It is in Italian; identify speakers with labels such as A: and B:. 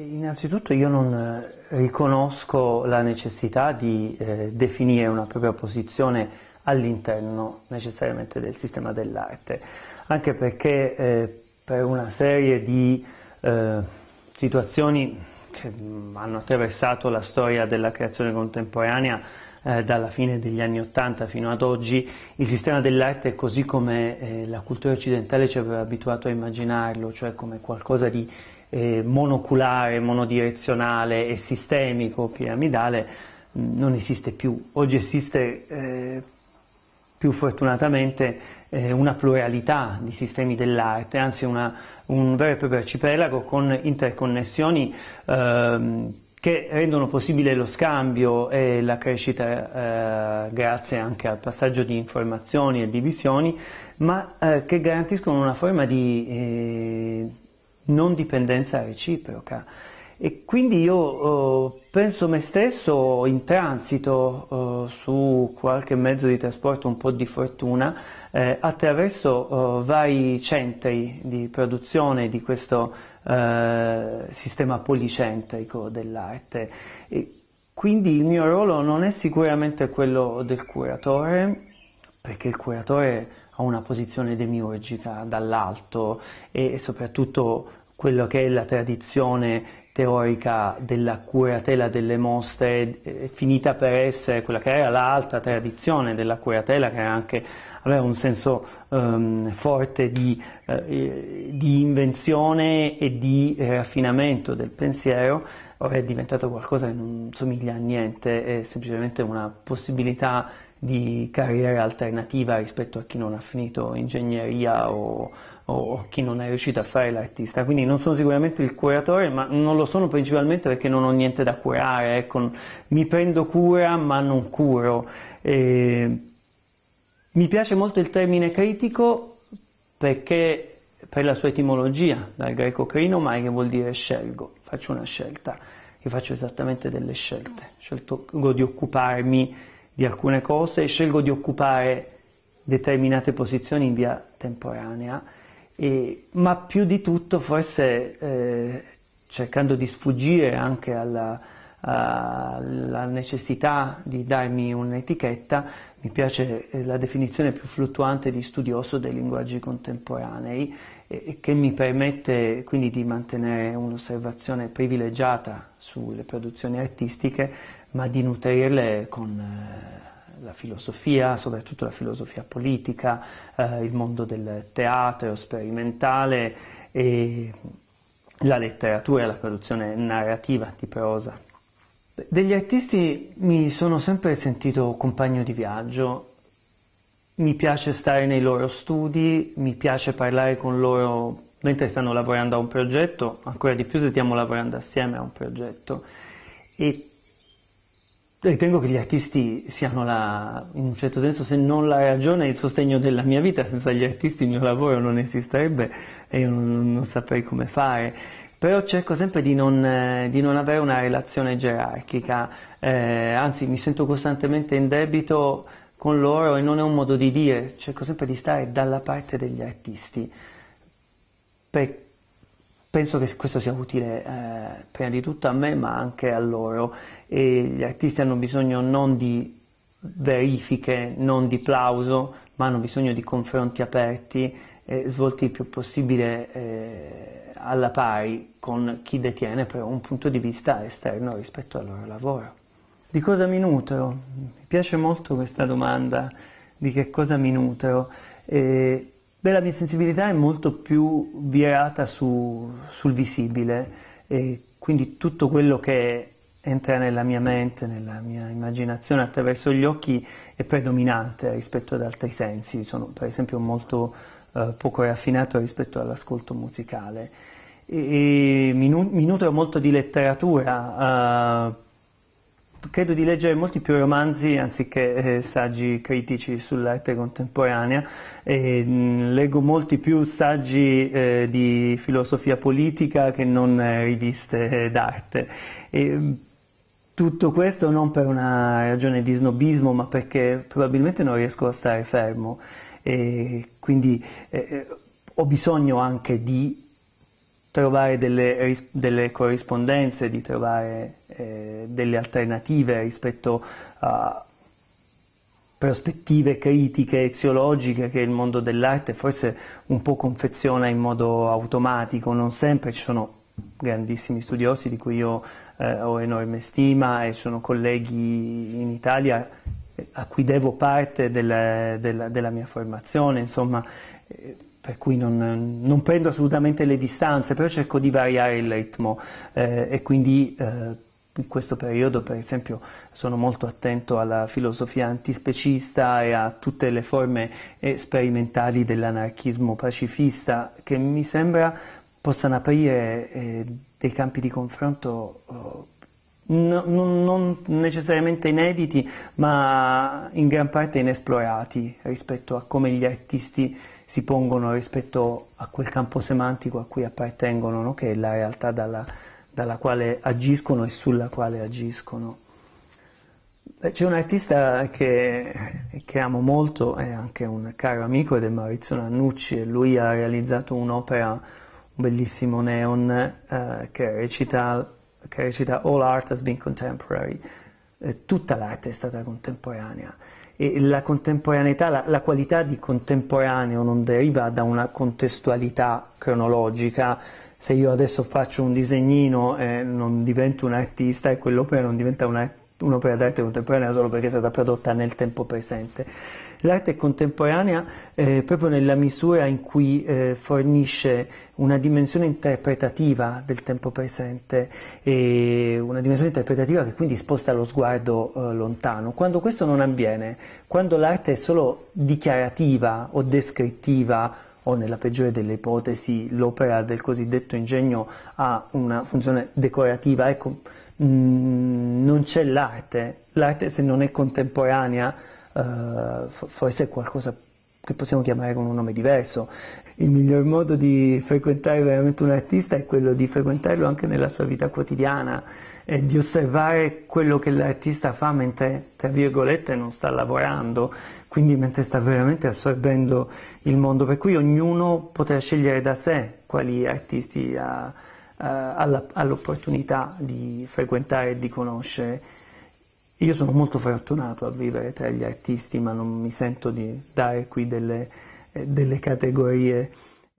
A: Innanzitutto io non eh, riconosco la necessità di eh, definire una propria posizione all'interno necessariamente del sistema dell'arte, anche perché eh, per una serie di eh, situazioni che hanno attraversato la storia della creazione contemporanea eh, dalla fine degli anni Ottanta fino ad oggi, il sistema dell'arte è così come eh, la cultura occidentale ci aveva abituato a immaginarlo, cioè come qualcosa di eh, monoculare, monodirezionale e sistemico, piramidale, mm, non esiste più. Oggi esiste, eh, più fortunatamente, eh, una pluralità di sistemi dell'arte, anzi una, un vero e proprio arcipelago con interconnessioni ehm, che rendono possibile lo scambio e la crescita eh, grazie anche al passaggio di informazioni e di visioni, ma eh, che garantiscono una forma di eh, non dipendenza reciproca. E quindi io eh, penso me stesso in transito eh, su qualche mezzo di trasporto un po' di fortuna eh, attraverso eh, vari centri di produzione di questo eh, sistema policentrico dell'arte. E quindi il mio ruolo non è sicuramente quello del curatore, perché il curatore ha una posizione demiurgica dall'alto e soprattutto quello che è la tradizione teorica della curatela delle mostre eh, finita per essere quella che era l'alta tradizione della curatela che era anche, aveva un senso ehm, forte di, eh, di, invenzione e di raffinamento del pensiero ora è diventato qualcosa che non somiglia a niente è semplicemente una possibilità di carriera alternativa rispetto a chi non ha finito ingegneria o o chi non è riuscito a fare l'artista. Quindi non sono sicuramente il curatore, ma non lo sono principalmente perché non ho niente da curare. Ecco, mi prendo cura, ma non curo. E... Mi piace molto il termine critico perché per la sua etimologia, dal greco crinomai, che vuol dire scelgo, faccio una scelta. Io faccio esattamente delle scelte. Scelgo di occuparmi di alcune cose, scelgo di occupare determinate posizioni in via temporanea e, ma più di tutto forse eh, cercando di sfuggire anche alla, alla necessità di darmi un'etichetta, mi piace eh, la definizione più fluttuante di studioso dei linguaggi contemporanei eh, che mi permette quindi di mantenere un'osservazione privilegiata sulle produzioni artistiche ma di nutrirle con... Eh, la filosofia, soprattutto la filosofia politica, eh, il mondo del teatro sperimentale e la letteratura e la produzione narrativa di prosa. Degli artisti mi sono sempre sentito compagno di viaggio, mi piace stare nei loro studi, mi piace parlare con loro mentre stanno lavorando a un progetto, ancora di più se stiamo lavorando assieme a un progetto e Ritengo che gli artisti siano la, in un certo senso, se non la ragione e il sostegno della mia vita, senza gli artisti il mio lavoro non esisterebbe e io non, non saprei come fare. Però cerco sempre di non, eh, di non avere una relazione gerarchica, eh, anzi mi sento costantemente in debito con loro e non è un modo di dire, cerco sempre di stare dalla parte degli artisti. Perché penso che questo sia utile eh, prima di tutto a me ma anche a loro e gli artisti hanno bisogno non di verifiche, non di plauso, ma hanno bisogno di confronti aperti, eh, svolti il più possibile eh, alla pari con chi detiene però un punto di vista esterno rispetto al loro lavoro. Di cosa mi nutro? Mi piace molto questa domanda di che cosa mi nutro. Eh, Beh, la mia sensibilità è molto più virata su, sul visibile e quindi tutto quello che entra nella mia mente, nella mia immaginazione attraverso gli occhi è predominante rispetto ad altri sensi. Sono per esempio molto eh, poco raffinato rispetto all'ascolto musicale. E, e mi, nu- mi, nutro molto di letteratura. Eh, credo di leggere molti più romanzi anziché eh, saggi critici sull'arte contemporanea, e, mh, mm, leggo molti più saggi eh, di filosofia politica che non eh, riviste eh, d'arte. E, mm, tutto questo non per una ragione di snobismo, ma perché probabilmente non riesco a stare fermo e quindi eh, eh, ho bisogno anche di trovare delle, delle corrispondenze, di trovare eh, delle alternative rispetto a prospettive critiche eziologiche che il mondo dell'arte forse un po' confeziona in modo automatico, non sempre ci sono grandissimi studiosi di cui io eh, ho enorme stima e sono colleghi in Italia eh, a cui devo parte della, della, della mia formazione, insomma eh, per cui non, non, prendo assolutamente le distanze, però cerco di variare il ritmo eh, e quindi eh, in questo periodo per esempio sono molto attento alla filosofia antispecista e a tutte le forme sperimentali dell'anarchismo pacifista che mi sembra possano aprire eh, dei campi di confronto oh, No, non, non, necessariamente inediti, ma in gran parte inesplorati rispetto a come gli artisti si pongono rispetto a quel campo semantico a cui appartengono, no? che è la realtà dalla, dalla quale agiscono e sulla quale agiscono. C'è un artista che, che, amo molto, è anche un caro amico ed è Maurizio Nannucci e lui ha realizzato un'opera, un bellissimo neon eh, che, recita, che recita All Art has been contemporary, eh, tutta l'arte è stata contemporanea e la contemporaneità, la, la, qualità di contemporaneo non deriva da una contestualità cronologica. Se io adesso faccio un disegnino e eh, non divento un artista e quell'opera non diventa un, un'opera d'arte contemporanea solo perché è stata prodotta nel tempo presente. L'arte è contemporanea, eh, proprio nella misura in cui eh, fornisce una dimensione interpretativa del tempo presente, una dimensione interpretativa che quindi sposta lo sguardo eh, lontano, quando questo non avviene, quando l'arte è solo dichiarativa o descrittiva, o nella peggiore delle ipotesi l'opera del cosiddetto ingegno ha una funzione decorativa, ecco, Mm, non c'è l'arte, l'arte se non è contemporanea uh, forse è qualcosa che possiamo chiamare con un nome diverso. Il miglior modo di frequentare veramente un artista è quello di frequentarlo anche nella sua vita quotidiana e di osservare quello che l'artista fa mentre, tra virgolette, non sta lavorando, quindi mentre sta veramente assorbendo il mondo, per cui ognuno potrà scegliere da sé quali artisti ha eh, all'opportunità di frequentare e di conoscere. Io sono molto fortunato a vivere tra gli artisti, ma non mi sento di dare qui delle, eh, delle categorie